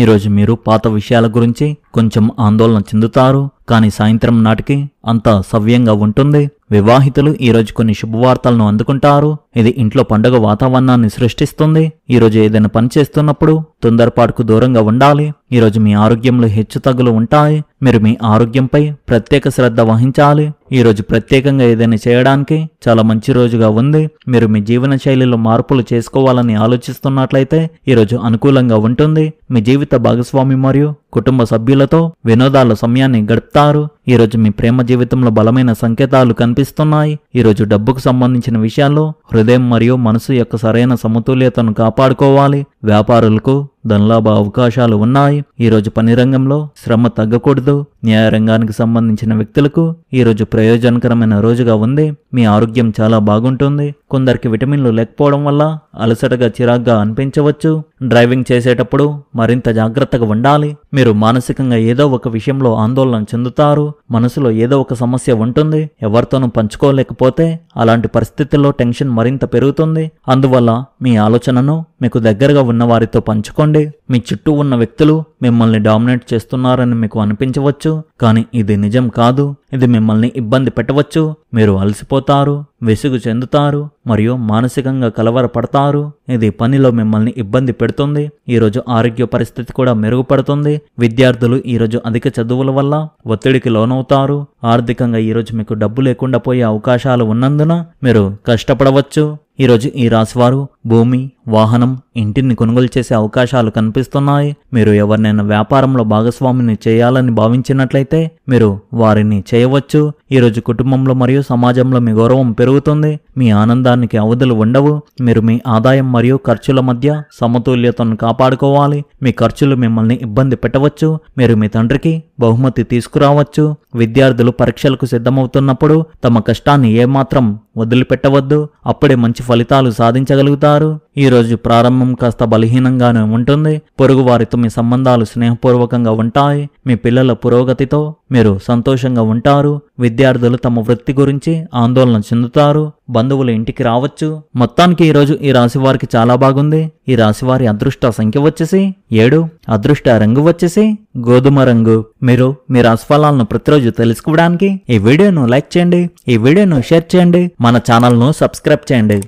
ఈరోజు మీరు పాత విషయాల గురించి కొంచెం ఆందోళన చెందుతారు కానీ సాయంత్రం నాటికి అంతా సవ్యంగా ఉంటుంది వివాహితులు ఈరోజు కొన్ని శుభవార్తలను అందుకుంటారు ఇది ఇంట్లో పండుగ వాతావరణాన్ని సృష్టిస్తుంది ఈరోజు ఏదైనా పని చేస్తున్నప్పుడు తొందరపాటుకు దూరంగా ఉండాలి ఈరోజు మీ ఆరోగ్యంలో హెచ్చుతగ్గులు ఉంటాయి మీరు మీ ఆరోగ్యంపై ప్రత్యేక శ్రద్ధ వహించాలి ఈరోజు ప్రత్యేకంగా ఏదైనా చేయడానికి చాలా మంచి రోజుగా ఉంది మీరు మీ జీవన శైలిలో మార్పులు చేసుకోవాలని ఆలోచిస్తున్నట్లయితే ఈరోజు అనుకూలంగా ఉంటుంది మీ జీవిత భాగస్వామి మరియు కుటుంబ సభ్యులతో వినోదాల సమయాన్ని గడుపుతారు ఈరోజు మీ ప్రేమ జీవితంలో బలమైన సంకేతాలు కనిపిస్తున్నాయి ఈరోజు డబ్బుకు సంబంధించిన విషయాల్లో హృదయం మరియు మనసు యొక్క సరైన సమతుల్యతను కాపాడుకోవాలి వ్యాపారులకు ధనలాభ అవకాశాలు ఉన్నాయి ఈరోజు పని రంగంలో శ్రమ తగ్గకూడదు న్యాయ రంగానికి సంబంధించిన వ్యక్తులకు ఈరోజు ప్రయోజనకరమైన రోజుగా ఉంది మీ ఆరోగ్యం చాలా బాగుంటుంది కొందరికి విటమిన్లు లేకపోవడం వల్ల అలసటగా చిరాగ్గా అనిపించవచ్చు డ్రైవింగ్ చేసేటప్పుడు మరింత జాగ్రత్తగా ఉండాలి మీరు మానసికంగా ఏదో ఒక విషయంలో ఆందోళన చెందుతారు మనసులో ఏదో ఒక సమస్య ఉంటుంది ఎవరితోనూ పంచుకోలేకపోతే అలాంటి పరిస్థితుల్లో టెన్షన్ మరింత పెరుగుతుంది అందువల్ల మీ ఆలోచనను మీకు దగ్గరగా ఉన్న వారితో పంచుకోండి మీ చుట్టూ ఉన్న వ్యక్తులు మిమ్మల్ని డామినేట్ చేస్తున్నారని మీకు అనిపించవచ్చు కానీ ఇది నిజం కాదు ఇది మిమ్మల్ని ఇబ్బంది పెట్టవచ్చు మీరు అలసిపోతారు విసుగు చెందుతారు మరియు మానసికంగా కలవరపడతారు ఇది పనిలో మిమ్మల్ని ఇబ్బంది పెడుతుంది ఈరోజు ఆరోగ్య పరిస్థితి కూడా మెరుగుపడుతుంది విద్యార్థులు ఈరోజు అధిక చదువుల వల్ల ఒత్తిడికి లోనవుతారు ఆర్థికంగా ఈరోజు మీకు డబ్బు లేకుండా పోయే అవకాశాలు ఉన్నందున మీరు కష్టపడవచ్చు ఈరోజు ఈ రాశివారు భూమి వాహనం ఇంటిని కొనుగోలు చేసే అవకాశాలు కనిపిస్తున్నాయి మీరు ఎవరినైనా వ్యాపారంలో భాగస్వామిని చేయాలని భావించినట్లయితే మీరు వారిని చేయవచ్చు ఈరోజు కుటుంబంలో మరియు సమాజంలో మీ గౌరవం పెరుగుతుంది మీ ఆనందానికి అవధులు ఉండవు మీరు మీ ఆదాయం మరియు ఖర్చుల మధ్య సమతుల్యతను కాపాడుకోవాలి మీ ఖర్చులు మిమ్మల్ని ఇబ్బంది పెట్టవచ్చు మీరు మీ తండ్రికి బహుమతి తీసుకురావచ్చు విద్యార్థులు పరీక్షలకు సిద్ధమవుతున్నప్పుడు తమ కష్టాన్ని ఏమాత్రం వదిలిపెట్టవద్దు అప్పుడే మంచి ఫలితాలు సాధించగలుగుతారు ఈరోజు ప్రారంభం కాస్త బలహీనంగానే ఉంటుంది పొరుగువారితో మీ సంబంధాలు స్నేహపూర్వకంగా ఉంటాయి మీ పిల్లల పురోగతితో మీరు సంతోషంగా ఉంటారు విద్యార్థులు తమ వృత్తి గురించి ఆందోళన చెందుతారు బంధువులు ఇంటికి రావచ్చు మొత్తానికి ఈరోజు ఈ రాశి వారికి చాలా బాగుంది ఈ రాశి వారి అదృష్ట సంఖ్య వచ్చేసి ఏడు అదృష్ట రంగు వచ్చేసి గోధుమ రంగు మీరు మీ రాశిఫలాలను ప్రతిరోజు తెలుసుకోవడానికి ఈ వీడియోను లైక్ చేయండి ఈ వీడియోను షేర్ చేయండి మన ఛానల్ను సబ్స్క్రైబ్ చేయండి